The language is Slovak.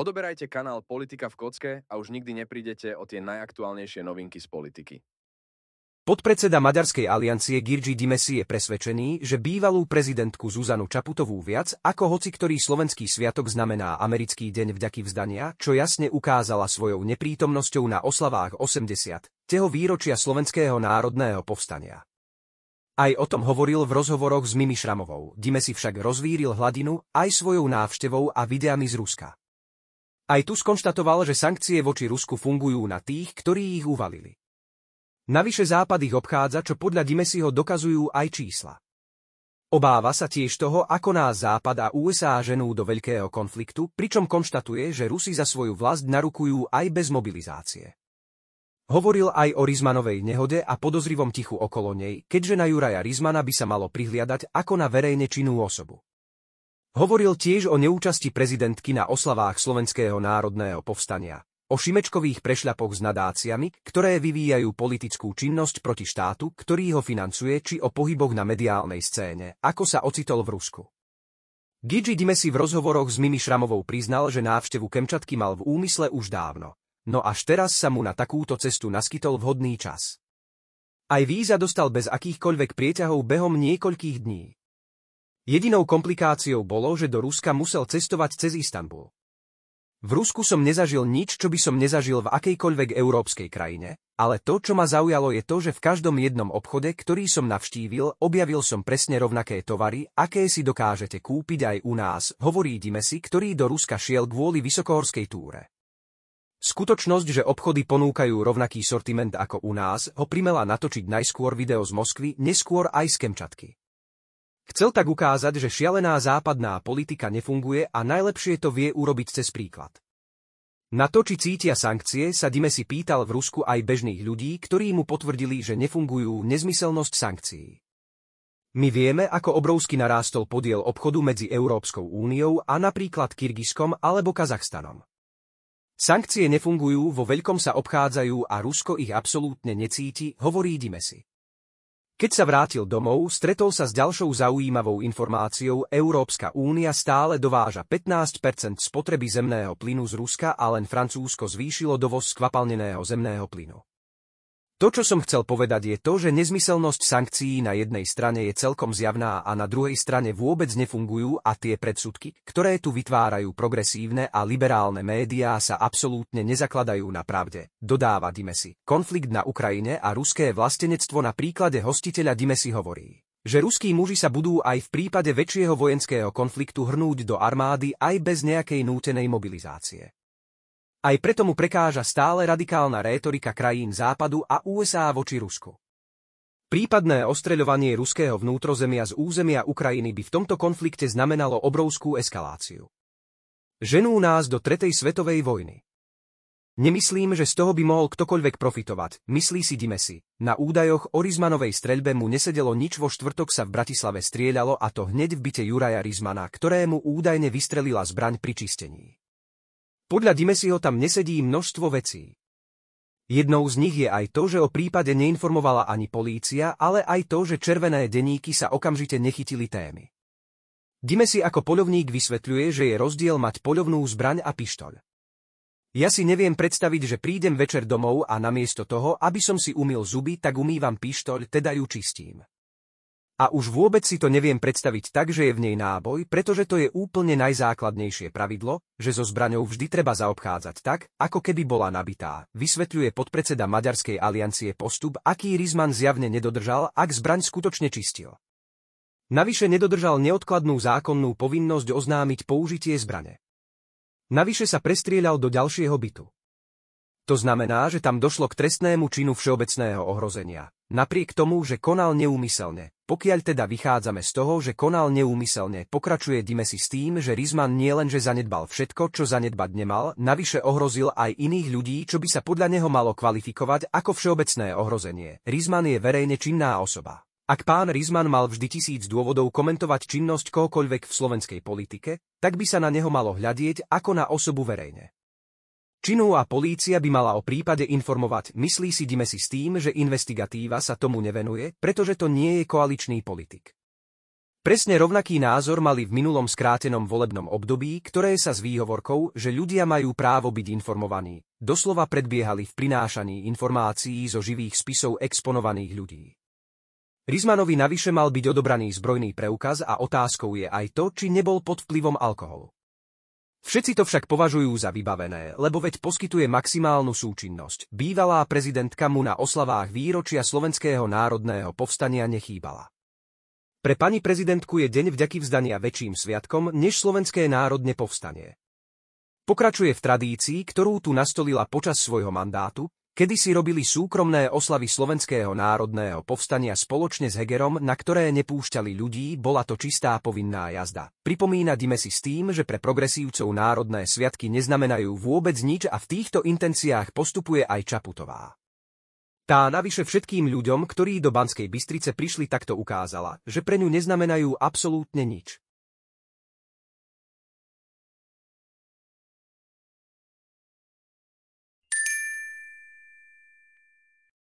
Odoberajte kanál Politika v kocke a už nikdy neprídete o tie najaktuálnejšie novinky z politiky. Podpredseda Maďarskej aliancie Girgi Dimesi je presvedčený, že bývalú prezidentku Zuzanu Čaputovú viac ako hoci ktorý slovenský sviatok znamená americký deň vďaky vzdania, čo jasne ukázala svojou neprítomnosťou na oslavách 80. teho výročia Slovenského národného povstania. Aj o tom hovoril v rozhovoroch s Mimi Šramovou. Dime si však rozvíril hladinu aj svojou návštevou a videami z Ruska. Aj tu skonštatoval, že sankcie voči Rusku fungujú na tých, ktorí ich uvalili. Navyše Západ ich obchádza, čo podľa Dimesiho dokazujú aj čísla. Obáva sa tiež toho, ako nás Západ a USA ženú do veľkého konfliktu, pričom konštatuje, že Rusi za svoju vlast narukujú aj bez mobilizácie. Hovoril aj o Rizmanovej nehode a podozrivom tichu okolo nej, keďže na Juraja Rizmana by sa malo prihliadať ako na verejne činnú osobu. Hovoril tiež o neúčasti prezidentky na oslavách Slovenského národného povstania, o Šimečkových prešľapoch s nadáciami, ktoré vyvíjajú politickú činnosť proti štátu, ktorý ho financuje, či o pohyboch na mediálnej scéne, ako sa ocitol v Rusku. Gigi Dimesi v rozhovoroch s Mimi Šramovou priznal, že návštevu Kemčatky mal v úmysle už dávno. No až teraz sa mu na takúto cestu naskytol vhodný čas. Aj víza dostal bez akýchkoľvek prieťahov behom niekoľkých dní. Jedinou komplikáciou bolo, že do Ruska musel cestovať cez Istanbul. V Rusku som nezažil nič, čo by som nezažil v akejkoľvek európskej krajine, ale to, čo ma zaujalo je to, že v každom jednom obchode, ktorý som navštívil, objavil som presne rovnaké tovary, aké si dokážete kúpiť aj u nás, hovorí Dimesi, ktorý do Ruska šiel kvôli vysokohorskej túre. Skutočnosť, že obchody ponúkajú rovnaký sortiment ako u nás, ho primela natočiť najskôr video z Moskvy, neskôr aj z Kemčatky. Chcel tak ukázať, že šialená západná politika nefunguje a najlepšie to vie urobiť cez príklad. Na to, či cítia sankcie, sa Dime si pýtal v Rusku aj bežných ľudí, ktorí mu potvrdili, že nefungujú nezmyselnosť sankcií. My vieme, ako obrovsky narástol podiel obchodu medzi Európskou úniou a napríklad Kyrgyzskom alebo Kazachstanom. Sankcie nefungujú, vo veľkom sa obchádzajú a Rusko ich absolútne necíti, hovorí Dimesi. Keď sa vrátil domov, stretol sa s ďalšou zaujímavou informáciou, Európska únia stále dováža 15% spotreby zemného plynu z Ruska a len Francúzsko zvýšilo dovoz skvapalneného zemného plynu. To, čo som chcel povedať je to, že nezmyselnosť sankcií na jednej strane je celkom zjavná a na druhej strane vôbec nefungujú a tie predsudky, ktoré tu vytvárajú progresívne a liberálne médiá sa absolútne nezakladajú na pravde. Dodáva Dimesi. Konflikt na Ukrajine a ruské vlastenectvo na príklade hostiteľa Dimesi hovorí že ruskí muži sa budú aj v prípade väčšieho vojenského konfliktu hrnúť do armády aj bez nejakej nútenej mobilizácie. Aj preto mu prekáža stále radikálna rétorika krajín Západu a USA voči Rusku. Prípadné ostreľovanie ruského vnútrozemia z územia Ukrajiny by v tomto konflikte znamenalo obrovskú eskaláciu. Ženú nás do Tretej svetovej vojny. Nemyslím, že z toho by mohol ktokoľvek profitovať, myslí si Dimesi. Na údajoch o Rizmanovej streľbe mu nesedelo nič vo štvrtok sa v Bratislave strieľalo a to hneď v byte Juraja Rizmana, ktorému údajne vystrelila zbraň pri čistení. Podľa Dimesiho tam nesedí množstvo vecí. Jednou z nich je aj to, že o prípade neinformovala ani polícia, ale aj to, že červené denníky sa okamžite nechytili témy. Dimesi ako poľovník vysvetľuje, že je rozdiel mať poľovnú zbraň a pištoľ. Ja si neviem predstaviť, že prídem večer domov a namiesto toho, aby som si umil zuby, tak umývam pištoľ, teda ju čistím. A už vôbec si to neviem predstaviť tak, že je v nej náboj, pretože to je úplne najzákladnejšie pravidlo, že so zbraňou vždy treba zaobchádzať tak, ako keby bola nabitá. Vysvetľuje podpredseda Maďarskej aliancie postup, aký Rizman zjavne nedodržal, ak zbraň skutočne čistil. Navyše nedodržal neodkladnú zákonnú povinnosť oznámiť použitie zbrane. Navyše sa prestrieľal do ďalšieho bytu. To znamená, že tam došlo k trestnému činu všeobecného ohrozenia, Napriek tomu, že konal neúmyselne, pokiaľ teda vychádzame z toho, že konal neúmyselne, pokračuje Dimesi s tým, že Rizman nie nielenže zanedbal všetko, čo zanedbať nemal, navyše ohrozil aj iných ľudí, čo by sa podľa neho malo kvalifikovať ako všeobecné ohrozenie. Rizman je verejne činná osoba. Ak pán Rizman mal vždy tisíc dôvodov komentovať činnosť kohokoľvek v slovenskej politike, tak by sa na neho malo hľadieť ako na osobu verejne a polícia by mala o prípade informovať, myslí si dime si s tým, že investigatíva sa tomu nevenuje, pretože to nie je koaličný politik. Presne rovnaký názor mali v minulom skrátenom volebnom období, ktoré sa s výhovorkou, že ľudia majú právo byť informovaní, doslova predbiehali v prinášaní informácií zo živých spisov exponovaných ľudí. Rizmanovi navyše mal byť odobraný zbrojný preukaz a otázkou je aj to, či nebol pod vplyvom alkoholu. Všetci to však považujú za vybavené, lebo veď poskytuje maximálnu súčinnosť. Bývalá prezidentka mu na oslavách výročia Slovenského národného povstania nechýbala. Pre pani prezidentku je deň vďaky vzdania väčším sviatkom než Slovenské národne povstanie. Pokračuje v tradícii, ktorú tu nastolila počas svojho mandátu, Kedy si robili súkromné oslavy slovenského národného povstania spoločne s Hegerom, na ktoré nepúšťali ľudí, bola to čistá povinná jazda. Dime si s tým, že pre progresívcov národné sviatky neznamenajú vôbec nič a v týchto intenciách postupuje aj Čaputová. Tá navyše všetkým ľuďom, ktorí do Banskej Bystrice prišli, takto ukázala, že pre ňu neznamenajú absolútne nič.